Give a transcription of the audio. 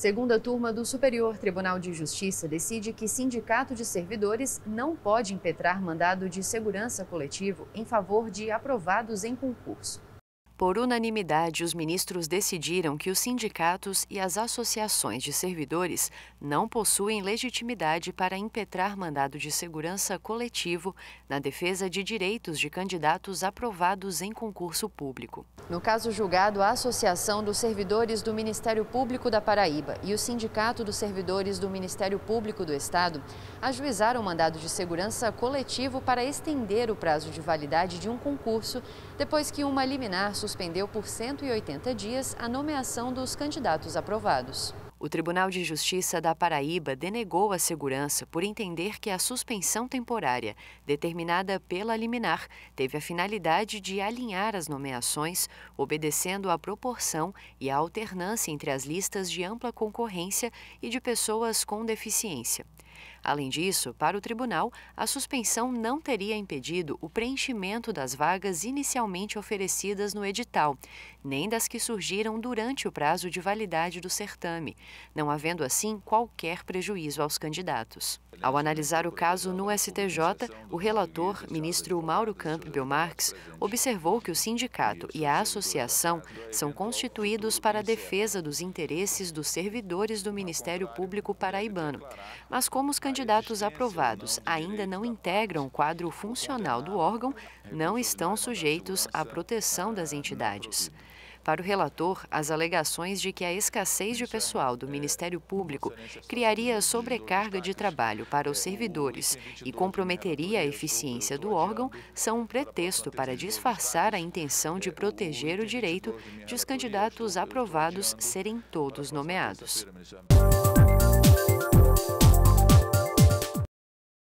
Segunda turma do Superior Tribunal de Justiça decide que sindicato de servidores não pode impetrar mandado de segurança coletivo em favor de aprovados em concurso. Por unanimidade, os ministros decidiram que os sindicatos e as associações de servidores não possuem legitimidade para impetrar mandado de segurança coletivo na defesa de direitos de candidatos aprovados em concurso público. No caso julgado, a Associação dos Servidores do Ministério Público da Paraíba e o Sindicato dos Servidores do Ministério Público do Estado ajuizaram o mandado de segurança coletivo para estender o prazo de validade de um concurso depois que uma liminar suspendeu por 180 dias a nomeação dos candidatos aprovados. O Tribunal de Justiça da Paraíba denegou a segurança por entender que a suspensão temporária, determinada pela liminar, teve a finalidade de alinhar as nomeações, obedecendo à proporção e à alternância entre as listas de ampla concorrência e de pessoas com deficiência. Além disso, para o tribunal, a suspensão não teria impedido o preenchimento das vagas inicialmente oferecidas no edital, nem das que surgiram durante o prazo de validade do certame, não havendo assim qualquer prejuízo aos candidatos. Ao analisar o caso no STJ, o relator, ministro Mauro Campbell Marx, observou que o sindicato e a associação são constituídos para a defesa dos interesses dos servidores do Ministério Público paraibano. Mas como os candidatos aprovados ainda não integram o quadro funcional do órgão, não estão sujeitos à proteção das entidades. Para o relator, as alegações de que a escassez de pessoal do Ministério Público criaria sobrecarga de trabalho para os servidores e comprometeria a eficiência do órgão são um pretexto para disfarçar a intenção de proteger o direito de os candidatos aprovados serem todos nomeados.